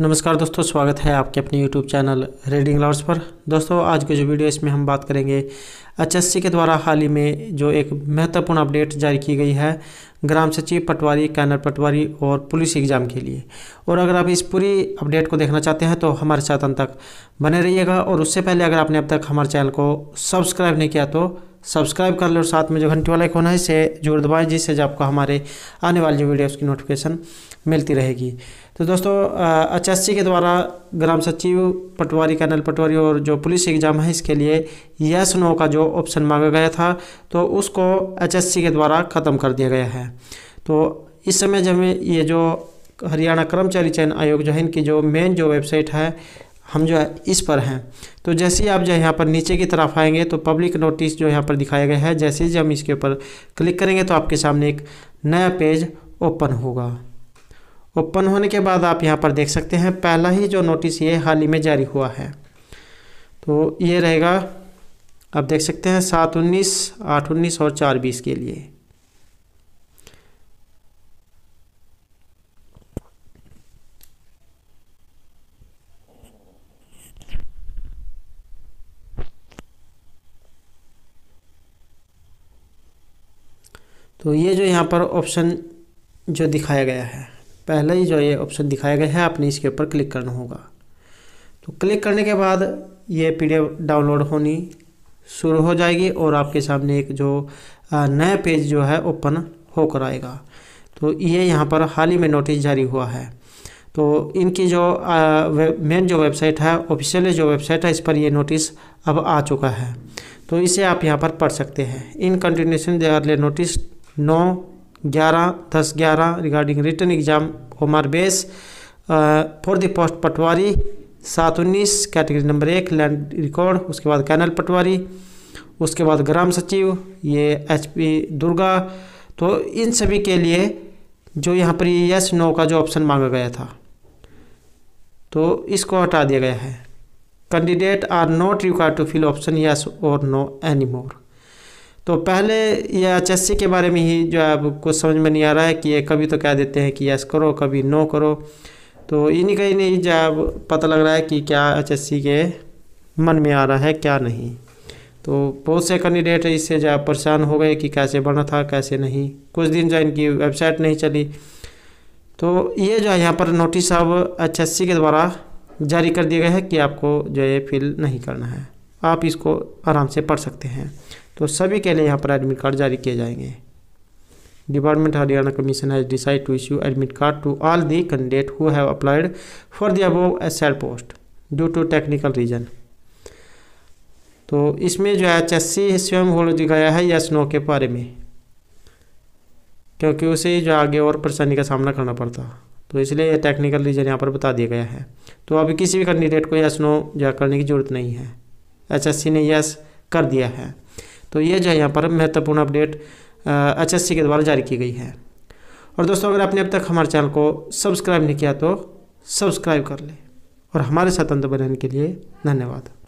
नमस्कार दोस्तों स्वागत है आपके अपने यूट्यूब चैनल रीडिंग लॉर्ड्स पर दोस्तों आज की जो वीडियो इसमें हम बात करेंगे एच के द्वारा हाल ही में जो एक महत्वपूर्ण अपडेट जारी की गई है ग्राम सचिव पटवारी कैनर पटवारी और पुलिस एग्ज़ाम के लिए और अगर आप इस पूरी अपडेट को देखना चाहते हैं तो हमारे साथ अंत तक बने रहिएगा और उससे पहले अगर आपने अब तक हमारे चैनल को सब्सक्राइब नहीं किया तो सब्सक्राइब कर ले और साथ में जो घंटी वाला आइकॉन है इसे जोर दबाएं जिससे जो आपको हमारे आने वाली जो वीडियोज़ की नोटिफिकेशन मिलती रहेगी तो दोस्तों एच एस के द्वारा ग्राम सचिव पटवारी कर्नल पटवारी और जो पुलिस एग्ज़ाम है इसके लिए यस नो का जो ऑप्शन मांगा गया था तो उसको एच के द्वारा ख़त्म कर दिया गया है तो इस समय जब ये जो हरियाणा कर्मचारी चयन आयोग जो है इनकी जो मेन जो वेबसाइट है हम जो है इस पर हैं तो जैसे ही आप जो है यहाँ पर नीचे की तरफ आएंगे तो पब्लिक नोटिस जो यहाँ पर दिखाया गया है जैसे ही हम इसके ऊपर क्लिक करेंगे तो आपके सामने एक नया पेज ओपन होगा ओपन होने के बाद आप यहाँ पर देख सकते हैं पहला ही जो नोटिस ये हाल ही में जारी हुआ है तो ये रहेगा आप देख सकते हैं सात उन्नीस आठ उन्नीस और चार बीस के लिए तो ये जो यहाँ पर ऑप्शन जो दिखाया गया है पहले ही जो ये ऑप्शन दिखाया गया है आपने इसके ऊपर क्लिक करना होगा तो क्लिक करने के बाद ये पीडीएफ डाउनलोड होनी शुरू हो जाएगी और आपके सामने एक जो नया पेज जो है ओपन होकर आएगा तो ये यहाँ पर हाल ही में नोटिस जारी हुआ है तो इनकी जो मेन जो वेबसाइट है ऑफिशियल जो वेबसाइट है इस पर ये नोटिस अब आ चुका है तो इसे आप यहाँ पर पढ़ सकते हैं इन कंटिन्यूशन दे आर ले नोटिस नौ ग्यारह दस ग्यारह रिगार्डिंग रिटर्न एग्जाम होमार base for the post patwari सात उन्नीस कैटेगरी नंबर एक लैंड रिकॉर्ड उसके बाद कैनल पटवारी उसके बाद ग्राम सचिव ये एचपी दुर्गा तो इन सभी के लिए जो यहाँ पर यस नो का जो ऑप्शन मांगा गया था तो इसको हटा दिया गया है candidate are not require to fill option yes और नो एनी मोर तो पहले ये एच के बारे में ही जो है आपको समझ में नहीं आ रहा है कि ये कभी तो कह देते हैं कि यस करो कभी नो करो तो इन्हीं कहीं नहीं जो है पता लग रहा है कि क्या एच के मन में आ रहा है क्या नहीं तो बहुत से कैंडिडेट इससे जो परेशान हो गए कि कैसे बना था कैसे नहीं कुछ दिन जो इनकी वेबसाइट नहीं चली तो ये जो है यहाँ पर नोटिस अब एच के द्वारा जारी कर दिया गया है कि आपको जो ये फिल नहीं करना है आप इसको आराम से पढ़ सकते हैं तो सभी के लिए यहाँ पर एडमिट कार्ड जारी किए जाएंगे department Haryana commission has decide to issue admit card to all the candidate who have applied for the above a sale post due to technical reason तो इसमें जो एच एस सी स्वयं होल दिखाया है yes no के बारे में क्योंकि उसे जो आगे और परेशानी का सामना करना पड़ता तो इसलिए यह टेक्निकल रीजन यहाँ पर बता दिया गया है तो अभी किसी भी कैंडिडेट को यस नो जो करने की ज़रूरत नहीं है एच एस सी ने यस कर दिया है तो ये जो है यहाँ पर महत्वपूर्ण अपडेट एच के द्वारा जारी की गई है और दोस्तों अगर आपने अब तक हमारे चैनल को सब्सक्राइब नहीं किया तो सब्सक्राइब कर लें और हमारे साथ अंत बनाने के लिए धन्यवाद